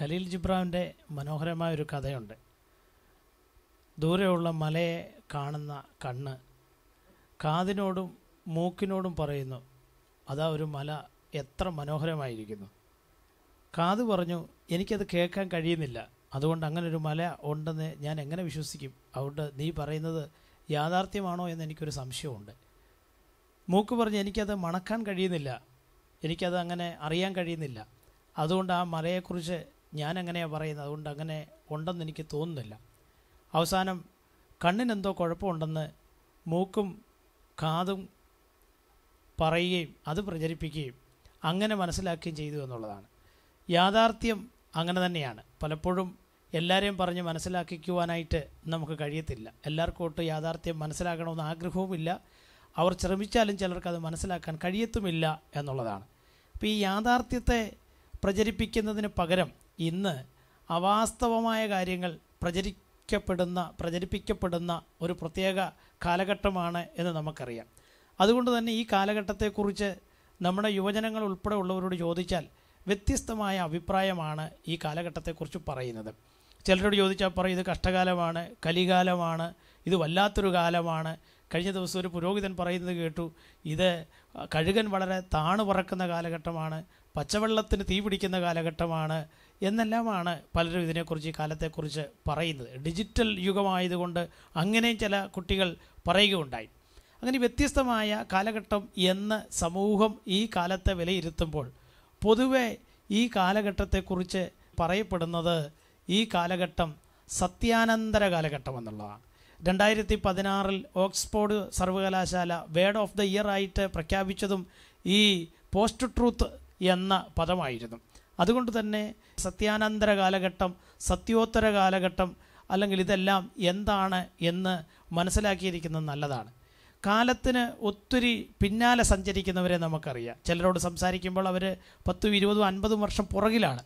ഖലീൽ ജിബ്രാവിൻ്റെ മനോഹരമായ ഒരു കഥയുണ്ട് ദൂരെയുള്ള മലയെ കാണുന്ന കണ്ണ് കാതിനോടും മൂക്കിനോടും പറയുന്നു അതാ ഒരു മല എത്ര മനോഹരമായിരിക്കുന്നു കാത് പറഞ്ഞു എനിക്കത് കേൾക്കാൻ കഴിയുന്നില്ല അതുകൊണ്ട് അങ്ങനെ ഒരു മല ഉണ്ടെന്ന് ഞാൻ എങ്ങനെ വിശ്വസിക്കും അതുകൊണ്ട് നീ പറയുന്നത് യാഥാർത്ഥ്യമാണോ എന്ന് എനിക്കൊരു സംശയമുണ്ട് മൂക്ക് പറഞ്ഞ് എനിക്കത് മണക്കാൻ കഴിയുന്നില്ല എനിക്കത് അങ്ങനെ അറിയാൻ കഴിയുന്നില്ല അതുകൊണ്ട് ആ മലയെക്കുറിച്ച് ഞാൻ അങ്ങനെയാണ് പറയുന്നത് അതുകൊണ്ട് അങ്ങനെ ഉണ്ടെന്ന് എനിക്ക് തോന്നുന്നില്ല അവസാനം കണ്ണിനെന്തോ കുഴപ്പമുണ്ടെന്ന് മൂക്കും കാതും പറയുകയും അത് പ്രചരിപ്പിക്കുകയും അങ്ങനെ മനസ്സിലാക്കുകയും ചെയ്തു എന്നുള്ളതാണ് യാഥാർത്ഥ്യം അങ്ങനെ തന്നെയാണ് പലപ്പോഴും എല്ലാവരെയും പറഞ്ഞ് മനസ്സിലാക്കിക്കുവാനായിട്ട് നമുക്ക് കഴിയത്തില്ല എല്ലാവർക്കും ഒട്ടും യാഥാർത്ഥ്യം മനസ്സിലാക്കണമെന്ന് ആഗ്രഹവുമില്ല അവർ ശ്രമിച്ചാലും ചിലർക്ക് അത് മനസ്സിലാക്കാൻ കഴിയത്തുമില്ല എന്നുള്ളതാണ് അപ്പോൾ ഈ യാഥാർത്ഥ്യത്തെ പ്രചരിപ്പിക്കുന്നതിന് പകരം ഇന്ന് അവാസ്തവമായ കാര്യങ്ങൾ പ്രചരിക്കപ്പെടുന്ന പ്രചരിപ്പിക്കപ്പെടുന്ന ഒരു പ്രത്യേക കാലഘട്ടമാണ് എന്ന് നമുക്കറിയാം അതുകൊണ്ട് തന്നെ ഈ കാലഘട്ടത്തെക്കുറിച്ച് നമ്മുടെ യുവജനങ്ങൾ ഉൾപ്പെടെ ഉള്ളവരോട് ചോദിച്ചാൽ വ്യത്യസ്തമായ അഭിപ്രായമാണ് ഈ കാലഘട്ടത്തെക്കുറിച്ച് പറയുന്നത് ചിലരോട് ചോദിച്ചാൽ പറയും ഇത് കഷ്ടകാലമാണ് കലികാലമാണ് ഇത് വല്ലാത്തൊരു കാലമാണ് കഴിഞ്ഞ ദിവസം ഒരു പുരോഹിതൻ പറയുന്നത് കേട്ടു ഇത് കഴുകൻ വളരെ താണു പറക്കുന്ന കാലഘട്ടമാണ് പച്ചവെള്ളത്തിന് തീ പിടിക്കുന്ന കാലഘട്ടമാണ് എന്നെല്ലാമാണ് പലരും ഇതിനെക്കുറിച്ച് ഈ കാലത്തെക്കുറിച്ച് പറയുന്നത് ഡിജിറ്റൽ യുഗമായതുകൊണ്ട് അങ്ങനെയും ചില കുട്ടികൾ പറയുകയുണ്ടായി അങ്ങനെ വ്യത്യസ്തമായ കാലഘട്ടം എന്ന് സമൂഹം ഈ കാലത്തെ വിലയിരുത്തുമ്പോൾ പൊതുവെ ഈ കാലഘട്ടത്തെക്കുറിച്ച് പറയപ്പെടുന്നത് ഈ കാലഘട്ടം സത്യാനന്തര കാലഘട്ടം എന്നുള്ളതാണ് രണ്ടായിരത്തി പതിനാറിൽ ഓക്സ്ഫോർഡ് സർവകലാശാല വേർഡ് ഓഫ് ദ ഇയർ ആയിട്ട് പ്രഖ്യാപിച്ചതും ഈ പോസ്റ്റ് ട്രൂത്ത് എന്ന പദമായിരുന്നു അതുകൊണ്ട് തന്നെ സത്യാനന്തര കാലഘട്ടം സത്യോത്തര കാലഘട്ടം അല്ലെങ്കിൽ ഇതെല്ലാം എന്താണ് എന്ന് മനസ്സിലാക്കിയിരിക്കുന്നത് നല്ലതാണ് കാലത്തിന് ഒത്തിരി പിന്നാലെ സഞ്ചരിക്കുന്നവരെ നമുക്കറിയാം ചിലരോട് സംസാരിക്കുമ്പോൾ അവർ പത്തും ഇരുപതും അൻപതും വർഷം പുറകിലാണ്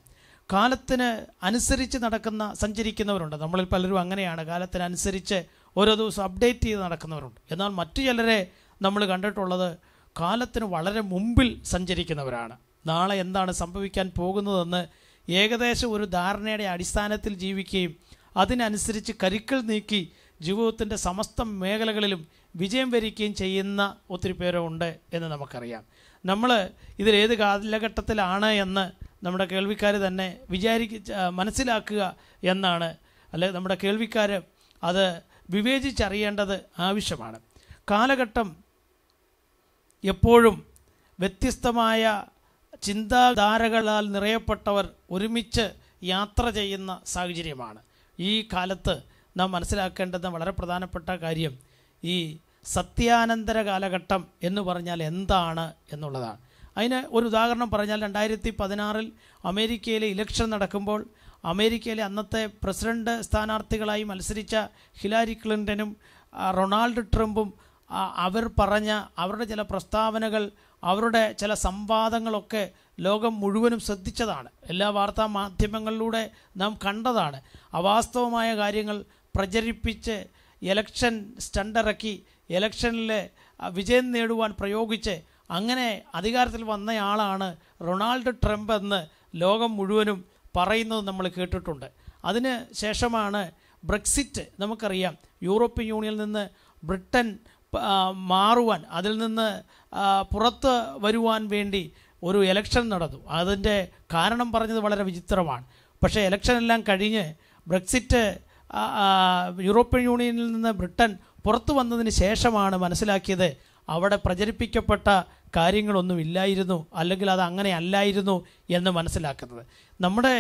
കാലത്തിന് അനുസരിച്ച് നടക്കുന്ന സഞ്ചരിക്കുന്നവരുണ്ട് നമ്മളിൽ പലരും അങ്ങനെയാണ് കാലത്തിനനുസരിച്ച് ഓരോ ദിവസം അപ്ഡേറ്റ് ചെയ്ത് നടക്കുന്നവരുണ്ട് എന്നാൽ മറ്റു ചിലരെ നമ്മൾ കണ്ടിട്ടുള്ളത് കാലത്തിന് വളരെ മുമ്പിൽ സഞ്ചരിക്കുന്നവരാണ് നാളെ എന്താണ് സംഭവിക്കാൻ പോകുന്നതെന്ന് ഏകദേശം ഒരു ധാരണയുടെ അടിസ്ഥാനത്തിൽ ജീവിക്കുകയും അതിനനുസരിച്ച് കരുക്കൾ നീക്കി ജീവിതത്തിൻ്റെ സമസ്ത മേഖലകളിലും വിജയം വരിക്കുകയും ചെയ്യുന്ന ഒത്തിരി പേരുണ്ട് എന്ന് നമുക്കറിയാം നമ്മൾ ഇതിലേത് കാലഘട്ടത്തിലാണ് എന്ന് നമ്മുടെ കേൾവിക്കാർ തന്നെ വിചാരിക്ക മനസ്സിലാക്കുക എന്നാണ് അല്ലെ നമ്മുടെ കേൾവിക്കാർ അത് വിവേചിച്ചറിയേണ്ടത് ആവശ്യമാണ് കാലഘട്ടം എപ്പോഴും വ്യത്യസ്തമായ ചിന്താധാരകളാൽ നിറയപ്പെട്ടവർ ഒരുമിച്ച് യാത്ര ചെയ്യുന്ന സാഹചര്യമാണ് ഈ കാലത്ത് നാം മനസ്സിലാക്കേണ്ടത് വളരെ പ്രധാനപ്പെട്ട കാര്യം ഈ സത്യാനന്തര കാലഘട്ടം എന്ന് പറഞ്ഞാൽ എന്താണ് എന്നുള്ളതാണ് അതിന് ഒരു ഉദാഹരണം പറഞ്ഞാൽ രണ്ടായിരത്തി പതിനാറിൽ അമേരിക്കയിലെ ഇലക്ഷൻ നടക്കുമ്പോൾ അമേരിക്കയിലെ അന്നത്തെ പ്രസിഡന്റ് സ്ഥാനാർത്ഥികളായി മത്സരിച്ച ഹിലാരി ക്ലിൻ്റനും റൊണാൾഡ് ട്രംപും അവർ പറഞ്ഞ അവരുടെ ചില പ്രസ്താവനകൾ അവരുടെ ചില സംവാദങ്ങളൊക്കെ ലോകം മുഴുവനും ശ്രദ്ധിച്ചതാണ് എല്ലാ വാർത്താ മാധ്യമങ്ങളിലൂടെ നാം കണ്ടതാണ് അവാസ്തവമായ കാര്യങ്ങൾ പ്രചരിപ്പിച്ച് ഇലക്ഷൻ സ്റ്റണ്ടിറക്കി ഇലക്ഷനിലെ വിജയം നേടുവാൻ പ്രയോഗിച്ച് അങ്ങനെ അധികാരത്തിൽ വന്നയാളാണ് റൊണാൾഡ് ട്രംപ് എന്ന് ലോകം മുഴുവനും പറയുന്നത് നമ്മൾ കേട്ടിട്ടുണ്ട് അതിന് ശേഷമാണ് ബ്രെക്സിറ്റ് നമുക്കറിയാം യൂറോപ്യൻ യൂണിയനിൽ നിന്ന് ബ്രിട്ടൻ മാറുവാൻ അതിൽ നിന്ന് പുറത്ത് വരുവാൻ വേണ്ടി ഒരു എലക്ഷൻ നടന്നു അതിൻ്റെ കാരണം പറഞ്ഞത് വളരെ വിചിത്രമാണ് പക്ഷേ എലക്ഷൻ എല്ലാം കഴിഞ്ഞ് ബ്രെക്സിറ്റ് യൂറോപ്യൻ യൂണിയനിൽ നിന്ന് ബ്രിട്ടൻ പുറത്തു വന്നതിന് ശേഷമാണ് മനസ്സിലാക്കിയത് അവിടെ പ്രചരിപ്പിക്കപ്പെട്ട കാര്യങ്ങളൊന്നും ഇല്ലായിരുന്നു അല്ലെങ്കിൽ അത് അങ്ങനെ അല്ലായിരുന്നു എന്ന് മനസ്സിലാക്കുന്നത് നമ്മുടെ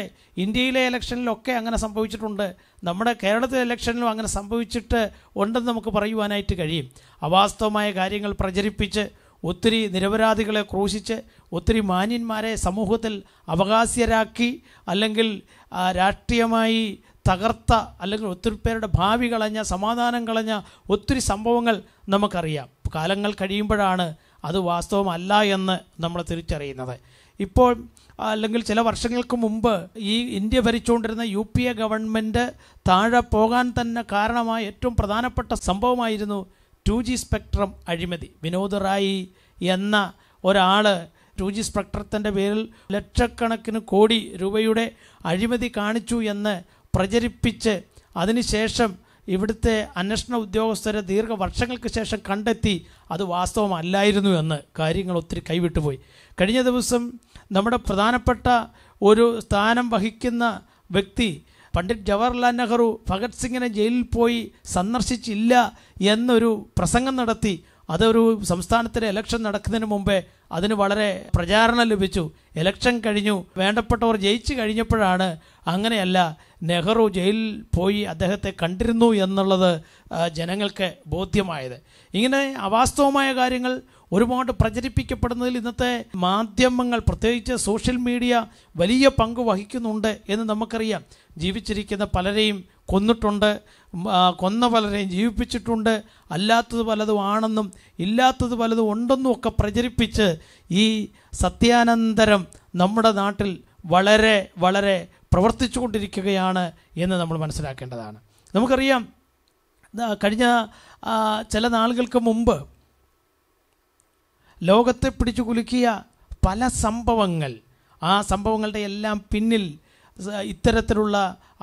ഇന്ത്യയിലെ ഇലക്ഷനിലൊക്കെ അങ്ങനെ സംഭവിച്ചിട്ടുണ്ട് നമ്മുടെ കേരളത്തിലെ ഇലക്ഷനിലും അങ്ങനെ സംഭവിച്ചിട്ട് ഉണ്ടെന്ന് നമുക്ക് പറയുവാനായിട്ട് കഴിയും അവാസ്തവമായ കാര്യങ്ങൾ പ്രചരിപ്പിച്ച് ഒത്തിരി നിരപരാധികളെ ക്രൂശിച്ച് ഒത്തിരി മാന്യന്മാരെ സമൂഹത്തിൽ അവകാശ്യരാക്കി അല്ലെങ്കിൽ രാഷ്ട്രീയമായി തകർത്ത അല്ലെങ്കിൽ ഒത്തിരി പേരുടെ ഭാവി കളഞ്ഞ സമാധാനം കളഞ്ഞ ഒത്തിരി സംഭവങ്ങൾ നമുക്കറിയാം കാലങ്ങൾ കഴിയുമ്പോഴാണ് അത് വാസ്തവമല്ല എന്ന് നമ്മൾ തിരിച്ചറിയുന്നത് ഇപ്പോൾ അല്ലെങ്കിൽ ചില വർഷങ്ങൾക്ക് മുമ്പ് ഈ ഇന്ത്യ ഭരിച്ചുകൊണ്ടിരുന്ന യു പി എ ഗവൺമെൻറ് താഴെ പോകാൻ തന്നെ കാരണമായ ഏറ്റവും പ്രധാനപ്പെട്ട സംഭവമായിരുന്നു ടു ജി സ്പെക്ട്രം അഴിമതി വിനോദ് റായി എന്ന ഒരാൾ ടു ജി സ്പെക്ട്രത്തിൻ്റെ പേരിൽ ലക്ഷക്കണക്കിന് കോടി രൂപയുടെ അഴിമതി കാണിച്ചു എന്ന് പ്രചരിപ്പിച്ച് അതിനുശേഷം ഇവിടുത്തെ അന്വേഷണ ഉദ്യോഗസ്ഥരെ ദീർഘവർഷങ്ങൾക്ക് ശേഷം കണ്ടെത്തി അത് വാസ്തവമല്ലായിരുന്നു എന്ന് കാര്യങ്ങൾ ഒത്തിരി കൈവിട്ടുപോയി കഴിഞ്ഞ ദിവസം നമ്മുടെ പ്രധാനപ്പെട്ട ഒരു സ്ഥാനം വഹിക്കുന്ന വ്യക്തി പണ്ഡിറ്റ് ജവഹർലാൽ നെഹ്റു ഭഗത് സിംഗിനെ ജയിലിൽ പോയി സന്ദർശിച്ചില്ല എന്നൊരു പ്രസംഗം നടത്തി അതൊരു സംസ്ഥാനത്തിലെ ഇലക്ഷൻ നടക്കുന്നതിന് മുമ്പേ അതിന് വളരെ പ്രചാരണം ലഭിച്ചു ഇലക്ഷൻ കഴിഞ്ഞു വേണ്ടപ്പെട്ടവർ ജയിച്ചു കഴിഞ്ഞപ്പോഴാണ് അങ്ങനെയല്ല നെഹ്റു ജയിലിൽ പോയി അദ്ദേഹത്തെ കണ്ടിരുന്നു എന്നുള്ളത് ജനങ്ങൾക്ക് ബോധ്യമായത് ഇങ്ങനെ അവാസ്തവമായ കാര്യങ്ങൾ ഒരുപാട് പ്രചരിപ്പിക്കപ്പെടുന്നതിൽ ഇന്നത്തെ മാധ്യമങ്ങൾ പ്രത്യേകിച്ച് സോഷ്യൽ മീഡിയ വലിയ പങ്ക് വഹിക്കുന്നുണ്ട് എന്ന് നമുക്കറിയാം ജീവിച്ചിരിക്കുന്ന പലരെയും കൊന്നിട്ടുണ്ട് കൊന്ന പലരെയും ജീവിപ്പിച്ചിട്ടുണ്ട് അല്ലാത്തത് പലതും ആണെന്നും ഇല്ലാത്തത് പലതും ഉണ്ടെന്നും ഒക്കെ പ്രചരിപ്പിച്ച് ഈ സത്യാനന്തരം നമ്മുടെ നാട്ടിൽ വളരെ വളരെ പ്രവർത്തിച്ചുകൊണ്ടിരിക്കുകയാണ് എന്ന് നമ്മൾ മനസ്സിലാക്കേണ്ടതാണ് നമുക്കറിയാം കഴിഞ്ഞ ചില നാളുകൾക്ക് മുമ്പ് ലോകത്തെ പിടിച്ചു കുലുക്കിയ പല സംഭവങ്ങൾ ആ സംഭവങ്ങളുടെ എല്ലാം പിന്നിൽ ഇത്തരത്തിലുള്ള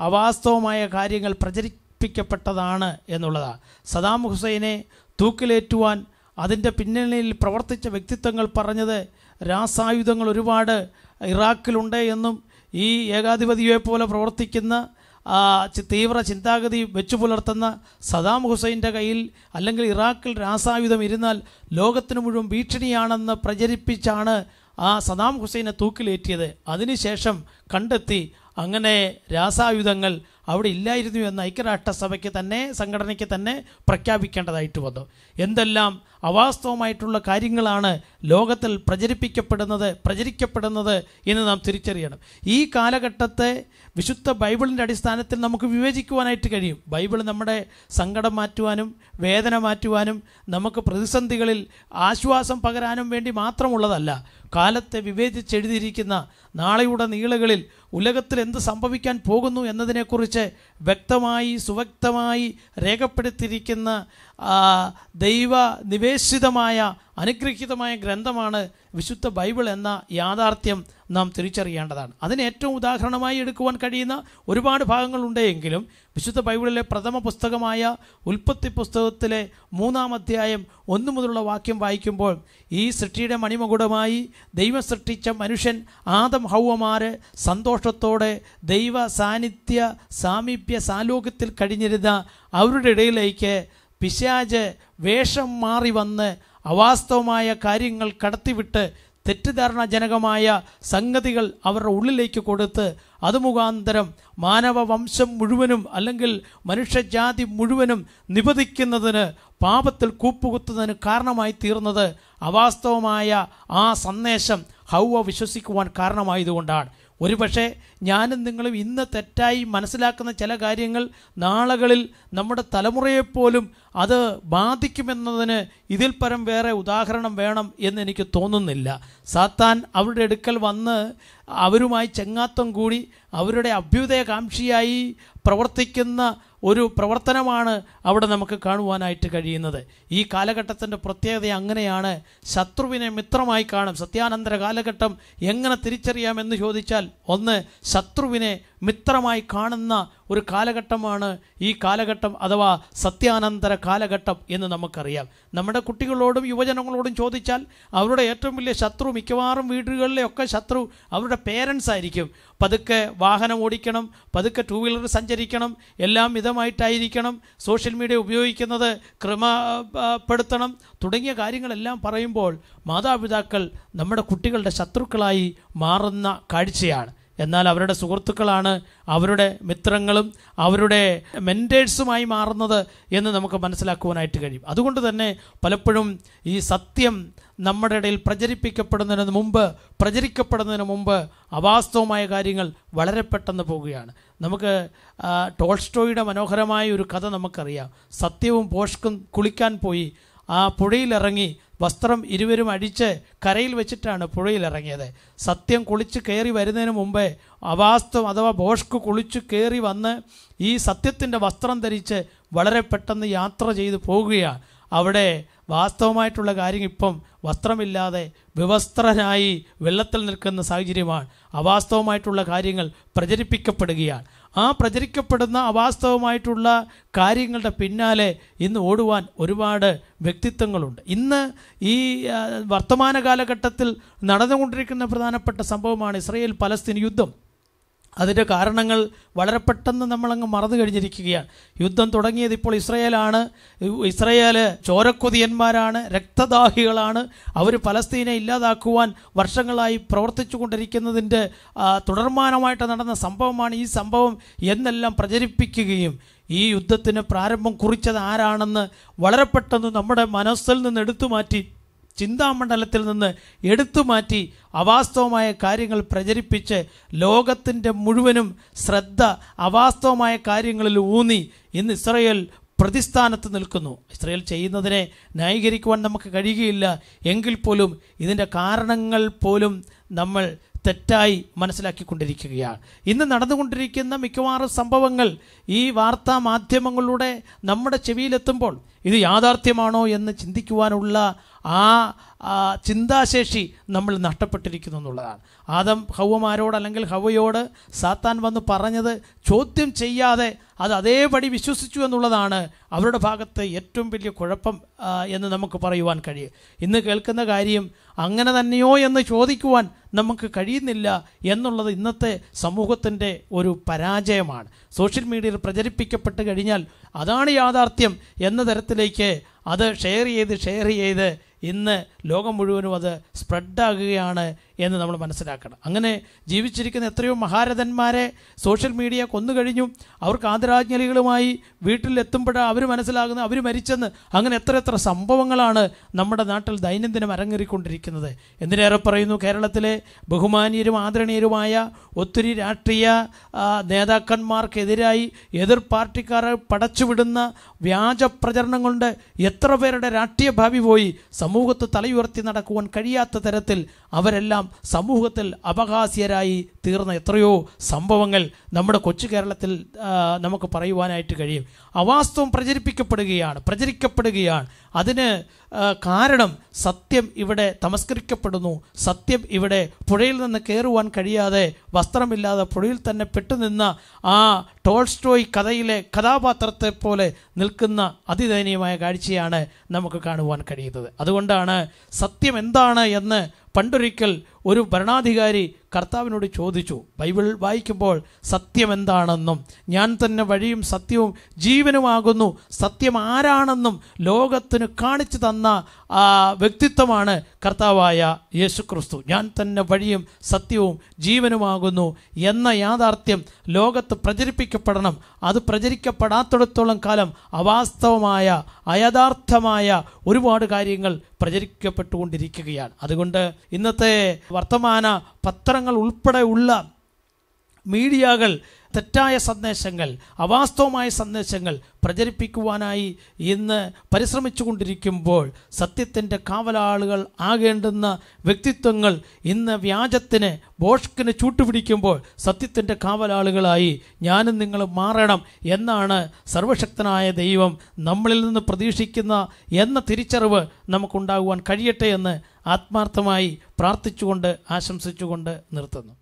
അവാസ്തവമായ കാര്യങ്ങൾ പ്രചരിപ്പിക്കപ്പെട്ടതാണ് എന്നുള്ളതാണ് സദാം ഹുസൈനെ തൂക്കിലേറ്റുവാൻ അതിൻ്റെ പിന്നണിയിൽ പ്രവർത്തിച്ച വ്യക്തിത്വങ്ങൾ പറഞ്ഞത് രാസായുധങ്ങൾ ഒരുപാട് ഇറാഖിലുണ്ട് എന്നും ഈ ഏകാധിപതിയെ പോലെ പ്രവർത്തിക്കുന്ന തീവ്ര ചിന്താഗതി വെച്ചു പുലർത്തുന്ന സദാം ഹുസൈൻ്റെ കയ്യിൽ അല്ലെങ്കിൽ ഇറാഖിൽ രാസായുധം ഇരുന്നാൽ ലോകത്തിന് മുഴുവൻ ഭീഷണിയാണെന്ന് പ്രചരിപ്പിച്ചാണ് ആ സദാം ഹുസൈനെ തൂക്കിലേറ്റിയത് അതിനുശേഷം കണ്ടെത്തി അങ്ങനെ രാസായുധങ്ങൾ അവിടെ ഇല്ലായിരുന്നു എന്ന് ഐക്യരാഷ്ട്രസഭയ്ക്ക് തന്നെ സംഘടനയ്ക്ക് തന്നെ പ്രഖ്യാപിക്കേണ്ടതായിട്ട് വന്നു എന്തെല്ലാം അവാസ്തവമായിട്ടുള്ള കാര്യങ്ങളാണ് ലോകത്തിൽ പ്രചരിപ്പിക്കപ്പെടുന്നത് പ്രചരിക്കപ്പെടുന്നത് എന്ന് നാം തിരിച്ചറിയണം ഈ കാലഘട്ടത്തെ വിശുദ്ധ ബൈബിളിൻ്റെ അടിസ്ഥാനത്തിൽ നമുക്ക് വിവേചിക്കുവാനായിട്ട് കഴിയും ബൈബിൾ നമ്മുടെ സങ്കടം മാറ്റുവാനും വേദന മാറ്റുവാനും നമുക്ക് പ്രതിസന്ധികളിൽ ആശ്വാസം പകരാനും വേണ്ടി മാത്രമുള്ളതല്ല കാലത്തെ വിവേചിച്ചെഴുതിയിരിക്കുന്ന നാളെയുടെ നീളകളിൽ ഉലകത്തിൽ എന്ത് സംഭവിക്കാൻ പോകുന്നു എന്നതിനെക്കുറിച്ച് വ്യക്തമായി സുവ്യക്തമായി രേഖപ്പെടുത്തിയിരിക്കുന്ന ദൈവ നിവേശിതമായ അനുഗ്രഹീതമായ ഗ്രന്ഥമാണ് വിശുദ്ധ ബൈബിൾ എന്ന യാഥാർത്ഥ്യം നാം തിരിച്ചറിയേണ്ടതാണ് അതിന് ഏറ്റവും ഉദാഹരണമായി എടുക്കുവാൻ കഴിയുന്ന ഒരുപാട് ഭാഗങ്ങളുണ്ടെങ്കിലും എങ്കിലും വിശുദ്ധ ബൈബിളിലെ പ്രഥമ പുസ്തകമായ ഉൽപ്പത്തി പുസ്തകത്തിലെ മൂന്നാം അധ്യായം ഒന്നു മുതലുള്ള വാക്യം വായിക്കുമ്പോൾ ഈ സൃഷ്ടിയുടെ മണിമകുടമായി ദൈവം സൃഷ്ടിച്ച മനുഷ്യൻ ആദം ഹൗവമാര് സന്തോഷത്തോടെ ദൈവ സാന്നിധ്യ സാമീപ്യ സാലോകത്തിൽ കഴിഞ്ഞിരുന്ന അവരുടെ ഇടയിലേക്ക് പിശാജ് വേഷം മാറി വന്ന് അവാസ്തവമായ കാര്യങ്ങൾ കടത്തിവിട്ട് തെറ്റിദ്ധാരണാജനകമായ സംഗതികൾ അവരുടെ ഉള്ളിലേക്ക് കൊടുത്ത് അത് മുഖാന്തരം മാനവ വംശം മുഴുവനും അല്ലെങ്കിൽ മനുഷ്യജാതി മുഴുവനും നിപതിക്കുന്നതിന് പാപത്തിൽ കൂപ്പുകുത്തുന്നതിന് കാരണമായി തീർന്നത് അവാസ്തവമായ ആ സന്ദേശം ഹൗവ വിശ്വസിക്കുവാൻ കാരണമായതുകൊണ്ടാണ് ഒരുപക്ഷെ ഞാനും നിങ്ങളും ഇന്ന് തെറ്റായി മനസ്സിലാക്കുന്ന ചില കാര്യങ്ങൾ നാളുകളിൽ നമ്മുടെ തലമുറയെപ്പോലും അത് ബാധിക്കുമെന്നതിന് ഇതിൽ പരം വേറെ ഉദാഹരണം വേണം എന്ന് എനിക്ക് തോന്നുന്നില്ല സാത്താൻ അവരുടെ അടുക്കൽ വന്ന് അവരുമായി ചെങ്ങാത്തം കൂടി അവരുടെ അഭ്യുദയകാംക്ഷിയായി പ്രവർത്തിക്കുന്ന ഒരു പ്രവർത്തനമാണ് അവിടെ നമുക്ക് കാണുവാനായിട്ട് കഴിയുന്നത് ഈ കാലഘട്ടത്തിൻ്റെ പ്രത്യേകത അങ്ങനെയാണ് ശത്രുവിനെ മിത്രമായി കാണും സത്യാനന്തര കാലഘട്ടം എങ്ങനെ തിരിച്ചറിയാമെന്ന് ചോദിച്ചാൽ ഒന്ന് ശത്രുവിനെ മിത്രമായി കാണുന്ന ഒരു കാലഘട്ടമാണ് ഈ കാലഘട്ടം അഥവാ സത്യാനന്തര കാലഘട്ടം എന്ന് നമുക്കറിയാം നമ്മുടെ കുട്ടികളോടും യുവജനങ്ങളോടും ചോദിച്ചാൽ അവരുടെ ഏറ്റവും വലിയ ശത്രു മിക്കവാറും വീടുകളിലെയൊക്കെ ശത്രു അവരുടെ പേരൻസ് ആയിരിക്കും പതുക്കെ വാഹനം ഓടിക്കണം പതുക്കെ ടൂ വീലർ സഞ്ചരിക്കണം എല്ലാം മിതമായിട്ടായിരിക്കണം സോഷ്യൽ മീഡിയ ഉപയോഗിക്കുന്നത് ക്രമപ്പെടുത്തണം തുടങ്ങിയ കാര്യങ്ങളെല്ലാം പറയുമ്പോൾ മാതാപിതാക്കൾ നമ്മുടെ കുട്ടികളുടെ ശത്രുക്കളായി മാറുന്ന കാഴ്ചയാണ് എന്നാൽ അവരുടെ സുഹൃത്തുക്കളാണ് അവരുടെ മിത്രങ്ങളും അവരുടെ മെൻറ്റേഴ്സുമായി മാറുന്നത് എന്ന് നമുക്ക് മനസ്സിലാക്കുവാനായിട്ട് കഴിയും അതുകൊണ്ട് തന്നെ പലപ്പോഴും ഈ സത്യം നമ്മുടെ ഇടയിൽ പ്രചരിപ്പിക്കപ്പെടുന്നതിന് മുമ്പ് പ്രചരിക്കപ്പെടുന്നതിന് മുമ്പ് അവാസ്തവമായ കാര്യങ്ങൾ വളരെ പെട്ടെന്ന് പോവുകയാണ് നമുക്ക് ടോൾസ്റ്റോയുടെ മനോഹരമായ ഒരു കഥ നമുക്കറിയാം സത്യവും പോഷ്കും കുളിക്കാൻ പോയി ആ പുഴയിലിറങ്ങി വസ്ത്രം ഇരുവരും അടിച്ച് കരയിൽ വെച്ചിട്ടാണ് പുഴയിലിറങ്ങിയത് സത്യം കുളിച്ച് കയറി വരുന്നതിന് മുമ്പേ അവാസ്തം അഥവാ ബോഷ്ക് കുളിച്ച് കയറി വന്ന് ഈ സത്യത്തിൻ്റെ വസ്ത്രം ധരിച്ച് വളരെ പെട്ടെന്ന് യാത്ര ചെയ്തു പോകുകയാണ് അവിടെ വാസ്തവമായിട്ടുള്ള കാര്യം ഇപ്പം വസ്ത്രമില്ലാതെ വിവസ്ത്രനായി വെള്ളത്തിൽ നിൽക്കുന്ന സാഹചര്യമാണ് അവാസ്തവമായിട്ടുള്ള കാര്യങ്ങൾ പ്രചരിപ്പിക്കപ്പെടുകയാണ് ആ പ്രചരിക്കപ്പെടുന്ന അവാസ്തവമായിട്ടുള്ള കാര്യങ്ങളുടെ പിന്നാലെ ഇന്ന് ഓടുവാൻ ഒരുപാട് വ്യക്തിത്വങ്ങളുണ്ട് ഇന്ന് ഈ വർത്തമാന കാലഘട്ടത്തിൽ നടന്നുകൊണ്ടിരിക്കുന്ന പ്രധാനപ്പെട്ട സംഭവമാണ് ഇസ്രയേൽ പലസ്തീൻ യുദ്ധം അതിൻ്റെ കാരണങ്ങൾ വളരെ പെട്ടെന്ന് നമ്മളങ്ങ് മറന്നു കഴിഞ്ഞിരിക്കുകയാണ് യുദ്ധം തുടങ്ങിയത് ഇപ്പോൾ ഇസ്രയേലാണ് ഇസ്രയേൽ ചോരക്കൊതിയന്മാരാണ് രക്തദാഹികളാണ് അവർ പലസ്തീനെ ഇല്ലാതാക്കുവാൻ വർഷങ്ങളായി പ്രവർത്തിച്ചു കൊണ്ടിരിക്കുന്നതിൻ്റെ തുടർമാനമായിട്ട് നടന്ന സംഭവമാണ് ഈ സംഭവം എന്നെല്ലാം പ്രചരിപ്പിക്കുകയും ഈ യുദ്ധത്തിന് പ്രാരംഭം കുറിച്ചത് ആരാണെന്ന് വളരെ പെട്ടെന്ന് നമ്മുടെ മനസ്സിൽ നിന്ന് എടുത്തു മാറ്റി ചിന്താമണ്ഡലത്തിൽ നിന്ന് എടുത്തു മാറ്റി അവാസ്തവമായ കാര്യങ്ങൾ പ്രചരിപ്പിച്ച് ലോകത്തിൻ്റെ മുഴുവനും ശ്രദ്ധ അവാസ്തവമായ കാര്യങ്ങളിൽ ഊന്നി ഇന്ന് ഇസ്രയേൽ പ്രതിസ്ഥാനത്ത് നിൽക്കുന്നു ഇസ്രയേൽ ചെയ്യുന്നതിനെ ന്യായീകരിക്കുവാൻ നമുക്ക് കഴിയുകയില്ല എങ്കിൽ പോലും ഇതിൻ്റെ കാരണങ്ങൾ പോലും നമ്മൾ തെറ്റായി മനസ്സിലാക്കിക്കൊണ്ടിരിക്കുകയാണ് ഇന്ന് നടന്നുകൊണ്ടിരിക്കുന്ന മിക്കവാറും സംഭവങ്ങൾ ഈ വാർത്താ മാധ്യമങ്ങളുടെ നമ്മുടെ ചെവിയിലെത്തുമ്പോൾ ഇത് യാഥാർത്ഥ്യമാണോ എന്ന് ചിന്തിക്കുവാനുള്ള ആ ചിന്താശേഷി നമ്മൾ നഷ്ടപ്പെട്ടിരിക്കുന്നു എന്നുള്ളതാണ് ആദം ഹൗവമാരോട് അല്ലെങ്കിൽ ഹൗവയോട് സാത്താൻ വന്ന് പറഞ്ഞത് ചോദ്യം ചെയ്യാതെ അത് അതേപടി വിശ്വസിച്ചു എന്നുള്ളതാണ് അവരുടെ ഭാഗത്ത് ഏറ്റവും വലിയ കുഴപ്പം എന്ന് നമുക്ക് പറയുവാൻ കഴിയും ഇന്ന് കേൾക്കുന്ന കാര്യം അങ്ങനെ തന്നെയോ എന്ന് ചോദിക്കുവാൻ നമുക്ക് കഴിയുന്നില്ല എന്നുള്ളത് ഇന്നത്തെ സമൂഹത്തിൻ്റെ ഒരു പരാജയമാണ് സോഷ്യൽ മീഡിയയിൽ പ്രചരിപ്പിക്കപ്പെട്ട് കഴിഞ്ഞാൽ അതാണ് യാഥാർത്ഥ്യം എന്ന തരത്തിലേക്ക് അത് ഷെയർ ചെയ്ത് ഷെയർ ചെയ്ത് ഇന്ന് ലോകം മുഴുവനും അത് സ്പ്രെഡാകുകയാണ് എന്ന് നമ്മൾ മനസ്സിലാക്കണം അങ്ങനെ ജീവിച്ചിരിക്കുന്ന എത്രയോ മഹാരഥന്മാരെ സോഷ്യൽ മീഡിയ കൊന്നുകഴിഞ്ഞു അവർക്ക് ആദരാജ്ഞലികളുമായി വീട്ടിലെത്തുമ്പോഴാണ് അവർ മനസ്സിലാകുന്നത് അവർ മരിച്ചെന്ന് അങ്ങനെ എത്ര എത്ര സംഭവങ്ങളാണ് നമ്മുടെ നാട്ടിൽ ദൈനംദിനം അരങ്ങേറിക്കൊണ്ടിരിക്കുന്നത് എന്തിനേറെ പറയുന്നു കേരളത്തിലെ ബഹുമാനീയരും ആദരണീയരുമായ ഒത്തിരി രാഷ്ട്രീയ നേതാക്കന്മാർക്കെതിരായി എതിർ പാർട്ടിക്കാരെ പടച്ചുവിടുന്ന വ്യാജ പ്രചരണം കൊണ്ട് എത്ര പേരുടെ രാഷ്ട്രീയ ഭാവി പോയി സമൂഹത്തെ തലയുയർത്തി നടക്കുവാൻ കഴിയാത്ത തരത്തിൽ അവരെല്ലാം സമൂഹത്തിൽ അപഹാസ്യരായി തീർന്ന എത്രയോ സംഭവങ്ങൾ നമ്മുടെ കൊച്ചു കേരളത്തിൽ നമുക്ക് പറയുവാനായിട്ട് കഴിയും അവാസ്തവം പ്രചരിപ്പിക്കപ്പെടുകയാണ് പ്രചരിക്കപ്പെടുകയാണ് അതിന് കാരണം സത്യം ഇവിടെ തമസ്കരിക്കപ്പെടുന്നു സത്യം ഇവിടെ പുഴയിൽ നിന്ന് കയറുവാൻ കഴിയാതെ വസ്ത്രമില്ലാതെ പുഴയിൽ തന്നെ പെട്ടുനിന്ന ആ ടോൾസ്റ്റോയ് കഥയിലെ കഥാപാത്രത്തെ പോലെ നിൽക്കുന്ന അതിദയനീയമായ കാഴ്ചയാണ് നമുക്ക് കാണുവാൻ കഴിയുന്നത് അതുകൊണ്ടാണ് സത്യം എന്താണ് എന്ന് പണ്ടൊരിക്കൽ ഒരു ഭരണാധികാരി കർത്താവിനോട് ചോദിച്ചു ചോദിച്ചു ബൈബിൾ വായിക്കുമ്പോൾ സത്യം എന്താണെന്നും ഞാൻ തന്നെ വഴിയും സത്യവും ജീവനുമാകുന്നു സത്യം ആരാണെന്നും ലോകത്തിന് കാണിച്ചു തന്ന ആ വ്യക്തിത്വമാണ് കർത്താവായ യേശുക്രിസ്തു ഞാൻ തന്നെ വഴിയും സത്യവും ജീവനുമാകുന്നു എന്ന യാഥാർത്ഥ്യം ലോകത്ത് പ്രചരിപ്പിക്കപ്പെടണം അത് പ്രചരിക്കപ്പെടാത്തിടത്തോളം കാലം അവാസ്തവമായ അയഥാർത്ഥമായ ഒരുപാട് കാര്യങ്ങൾ പ്രചരിക്കപ്പെട്ടുകൊണ്ടിരിക്കുകയാണ് അതുകൊണ്ട് ഇന്നത്തെ വർത്തമാന പത്രങ്ങൾ ഉൾപ്പെടെയുള്ള മീഡിയകൾ തെറ്റായ സന്ദേശങ്ങൾ അവാസ്തവമായ സന്ദേശങ്ങൾ പ്രചരിപ്പിക്കുവാനായി ഇന്ന് പരിശ്രമിച്ചു കൊണ്ടിരിക്കുമ്പോൾ സത്യത്തിൻ്റെ കാവലാളുകൾ ആകേണ്ടുന്ന വ്യക്തിത്വങ്ങൾ ഇന്ന് വ്യാജത്തിന് ബോഷ്കിന് ചൂട്ടുപിടിക്കുമ്പോൾ സത്യത്തിൻ്റെ കാവലാളുകളായി ഞാനും നിങ്ങൾ മാറണം എന്നാണ് സർവശക്തനായ ദൈവം നമ്മളിൽ നിന്ന് പ്രതീക്ഷിക്കുന്ന എന്ന തിരിച്ചറിവ് നമുക്കുണ്ടാകുവാൻ കഴിയട്ടെ എന്ന് ആത്മാർത്ഥമായി പ്രാർത്ഥിച്ചുകൊണ്ട് ആശംസിച്ചുകൊണ്ട് നിർത്തുന്നു